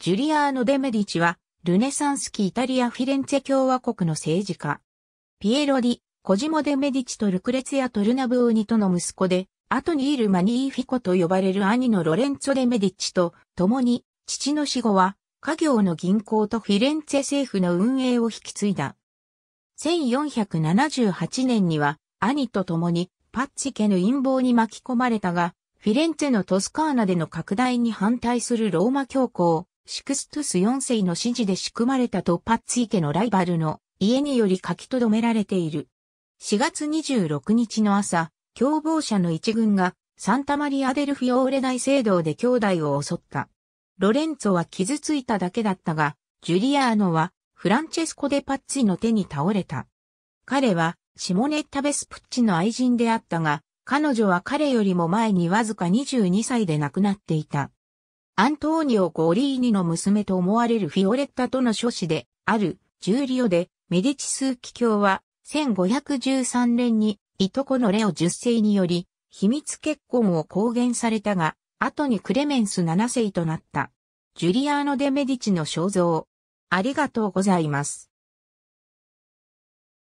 ジュリアーノ・デ・メディチは、ルネサンス期イタリア・フィレンツェ共和国の政治家。ピエロ・ディ、コジモ・デ・メディチとルクレツヤ・トルナブーニとの息子で、後にいるマニーフィコと呼ばれる兄のロレンツォ・デ・メディチと、共に、父の死後は、家業の銀行とフィレンツェ政府の運営を引き継いだ。1478年には、兄と共に、パッチ家の陰謀に巻き込まれたが、フィレンツェのトスカーナでの拡大に反対するローマ教皇、シクストゥス4世の指示で仕組まれたとパッツィ家のライバルの家により書き留められている。4月26日の朝、共謀者の一軍がサンタマリアデルフィオーレ大聖堂で兄弟を襲った。ロレンツォは傷ついただけだったが、ジュリアーノはフランチェスコ・デ・パッツィの手に倒れた。彼はシモネッタ・ベスプッチの愛人であったが、彼女は彼よりも前にわずか22歳で亡くなっていた。アントーニオ・ゴリーニの娘と思われるフィオレッタとの諸子で、ある、ジューリオで、メディチスーキ教は、1513年に、いとこのレオ10世により、秘密結婚を公言されたが、後にクレメンス7世となった。ジュリアーノ・デ・メディチの肖像。ありがとうございます。